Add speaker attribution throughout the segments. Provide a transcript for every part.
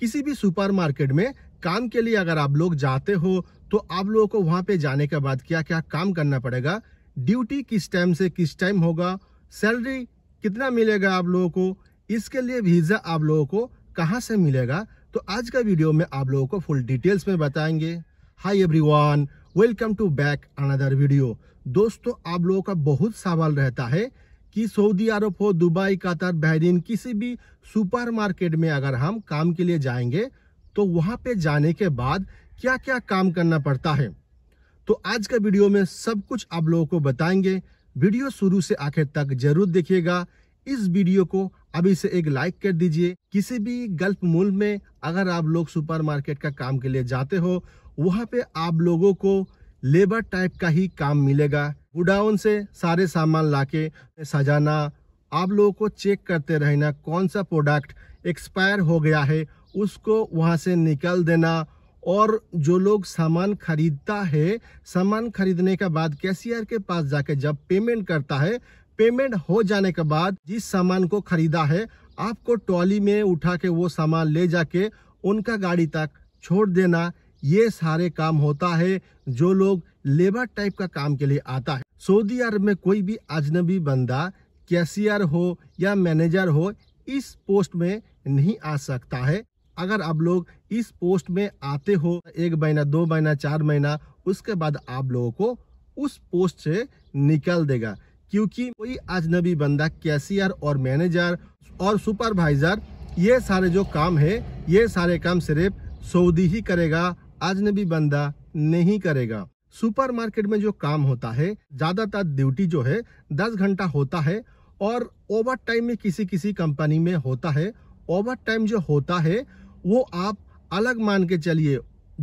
Speaker 1: किसी भी सुपरमार्केट में काम के लिए अगर आप लोग जाते हो तो आप लोगों को वहां पे जाने के बाद क्या क्या काम करना पड़ेगा ड्यूटी किस टाइम से किस टाइम होगा सैलरी कितना मिलेगा आप लोगों को इसके लिए वीज़ा आप लोगों को कहाँ से मिलेगा तो आज का वीडियो में आप लोगों को फुल डिटेल्स में बताएंगे hi every welcome to back another video दोस्तों आप लोगों का बहुत सवाल रहता है कि सऊदी अरब हो दुबई कतर बहरीन किसी भी सुपरमार्केट में अगर हम काम के लिए जाएंगे तो वहाँ पे जाने के बाद क्या क्या काम करना पड़ता है तो आज का वीडियो में सब कुछ आप लोगों को बताएंगे वीडियो शुरू से आखिर तक जरूर देखिएगा इस वीडियो को अभी से एक लाइक कर दीजिए किसी भी गल्फ मूल में अगर आप लोग सुपरमार्केट का काम के लिए जाते हो वहाँ पे आप लोगों को लेबर टाइप का ही काम मिलेगा गुडाउन से सारे सामान लाके सजाना आप लोगों को चेक करते रहना कौन सा प्रोडक्ट एक्सपायर हो गया है उसको वहाँ से निकल देना और जो लोग सामान खरीदता है सामान खरीदने के बाद कैशियर के पास जाके जब पेमेंट करता है पेमेंट हो जाने के बाद जिस सामान को खरीदा है आपको ट्रॉली में उठा के वो सामान ले जाके उनका गाड़ी तक छोड़ देना ये सारे काम होता है जो लोग लेबर टाइप का काम के लिए आता है सऊदी अरब में कोई भी अजनबी बंदा कैशियर हो या मैनेजर हो इस पोस्ट में नहीं आ सकता है अगर आप लोग इस पोस्ट में आते हो एक महीना दो महीना चार महीना उसके बाद आप लोगों को उस पोस्ट से निकल देगा क्योंकि कोई अजनबी बंदा कैशियर और मैनेजर और सुपरवाइजर ये सारे जो काम है ये सारे काम सिर्फ सऊदी ही करेगा अजनबी बंदा नहीं करेगा सुपरमार्केट में जो काम होता है ज़्यादातर ड्यूटी जो है दस घंटा होता है और ओवर टाइम में किसी किसी कंपनी में होता है ओवर टाइम जो होता है वो आप अलग मान के चलिए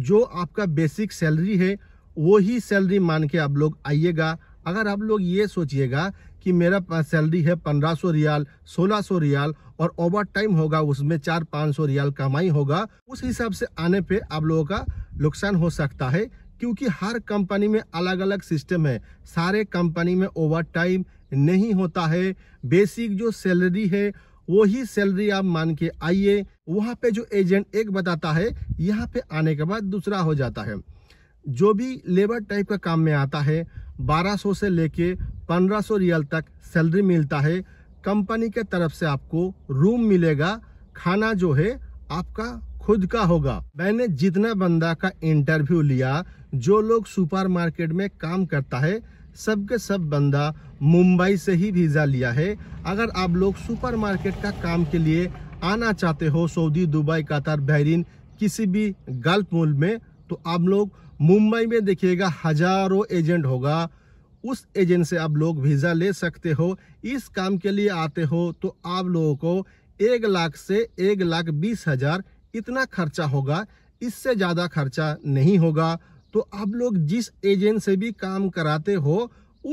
Speaker 1: जो आपका बेसिक सैलरी है वो ही सैलरी मान के आप लोग आइएगा अगर आप लोग ये सोचिएगा कि मेरा सैलरी है पंद्रह सौ रियाल सोलह सौ रियाल और ओवर टाइम होगा उसमें चार पाँच सौ रियाल कमाई होगा उस हिसाब से आने पे आप लोगों का नुकसान हो सकता है क्योंकि हर कंपनी में अलग अलग सिस्टम है सारे कंपनी में ओवर टाइम नहीं होता है बेसिक जो सैलरी है वही सैलरी आप मान के आइए वहाँ पे जो एजेंट एक बताता है यहाँ पे आने के बाद दूसरा हो जाता है जो भी लेबर टाइप का काम में आता है 1200 से लेके 1500 रियल तक सैलरी मिलता है कंपनी के तरफ से आपको रूम मिलेगा खाना जो है आपका खुद का होगा मैंने जितना बंदा का इंटरव्यू लिया जो लोग सुपरमार्केट में काम करता है सबके सब बंदा मुंबई से ही वीज़ा लिया है अगर आप लोग सुपरमार्केट का काम के लिए आना चाहते हो सऊदी दुबई कतार बहरीन किसी भी गल्फ मुल्क में तो आप लोग मुंबई में देखिएगा हजारों एजेंट होगा उस एजेंट से आप लोग वीज़ा ले सकते हो इस काम के लिए आते हो तो आप लोगों को एक लाख से एक लाख बीस हज़ार इतना खर्चा होगा इससे ज़्यादा खर्चा नहीं होगा तो आप लोग जिस एजेंट से भी काम कराते हो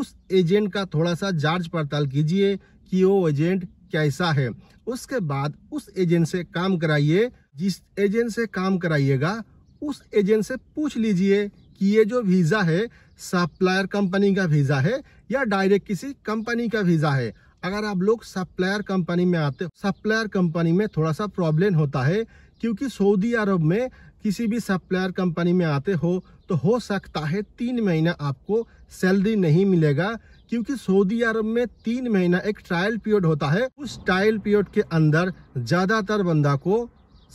Speaker 1: उस एजेंट का थोड़ा सा जांच पड़ताल कीजिए कि वो एजेंट कैसा है उसके बाद उस एजेंट से काम कराइए जिस एजेंट से काम कराइएगा उस एजेंट से पूछ लीजिए कि ये जो वीज़ा है सप्लायर कंपनी का वीज़ा है या डायरेक्ट किसी कंपनी का वीज़ा है अगर आप लोग सप्लायर कंपनी में आते हो सप्लायर कंपनी में थोड़ा सा प्रॉब्लम होता है क्योंकि सऊदी अरब में किसी भी सप्लायर कंपनी में आते हो तो हो सकता है तीन महीना आपको सैलरी नहीं मिलेगा क्योंकि सऊदी अरब में तीन महीना एक ट्रायल पीरियड होता है उस ट्रायल पीरियड के अंदर ज़्यादातर बंदा को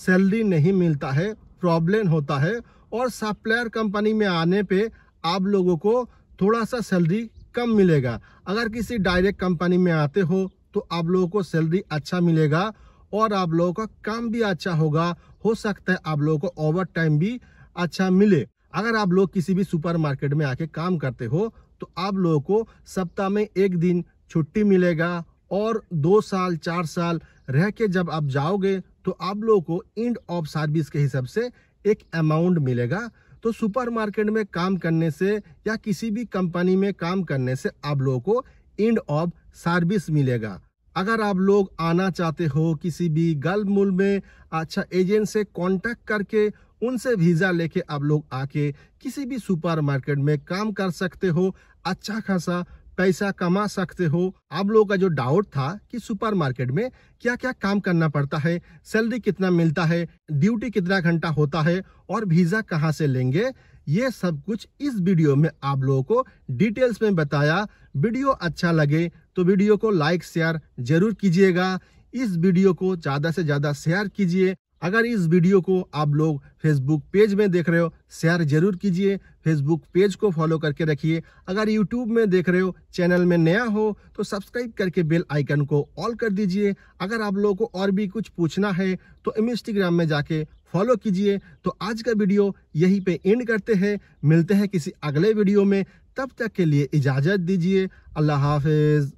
Speaker 1: सैलरी नहीं मिलता है प्रॉब्लम होता है और सप्लायर कंपनी में आने पे आप लोगों को थोड़ा सा सैलरी कम मिलेगा अगर किसी डायरेक्ट कंपनी में आते हो तो आप लोगों को सैलरी अच्छा मिलेगा और आप लोगों का काम भी अच्छा होगा हो सकता है आप लोगों को ओवर टाइम भी अच्छा मिले अगर आप लोग किसी भी सुपरमार्केट में आके काम करते हो तो आप लोगों को सप्ताह में एक दिन छुट्टी मिलेगा और दो साल चार साल रह के जब आप जाओगे तो आप लोगों को इंड ऑफ सर्विस के हिसाब से एक अमाउंट मिलेगा तो सुपरमार्केट में काम करने से या किसी भी कंपनी में काम करने से आप लोगों को इंड ऑफ सर्विस मिलेगा अगर आप लोग आना चाहते हो किसी भी गल मूल में अच्छा एजेंट से कांटेक्ट करके उनसे वीज़ा लेके आप लोग आके किसी भी सुपरमार्केट में काम कर सकते हो अच्छा खासा पैसा कमा सकते हो आप लोगों का जो डाउट था कि सुपरमार्केट में क्या क्या काम करना पड़ता है सैलरी कितना मिलता है ड्यूटी कितना घंटा होता है और वीज़ा कहाँ से लेंगे ये सब कुछ इस वीडियो में आप लोगों को डिटेल्स में बताया वीडियो अच्छा लगे तो वीडियो को लाइक शेयर जरूर कीजिएगा इस वीडियो को ज़्यादा से ज़्यादा शेयर कीजिए अगर इस वीडियो को आप लोग फेसबुक पेज में देख रहे हो शेयर जरूर कीजिए फेसबुक पेज को फॉलो करके रखिए अगर यूट्यूब में देख रहे हो चैनल में नया हो तो सब्सक्राइब करके बेल आइकन को ऑल कर दीजिए अगर आप लोगों को और भी कुछ पूछना है तो इंस्टाग्राम में जाके फॉलो कीजिए तो आज का वीडियो यहीं पे एंड करते हैं मिलते हैं किसी अगले वीडियो में तब तक के लिए इजाज़त दीजिए अल्लाह हाफिज़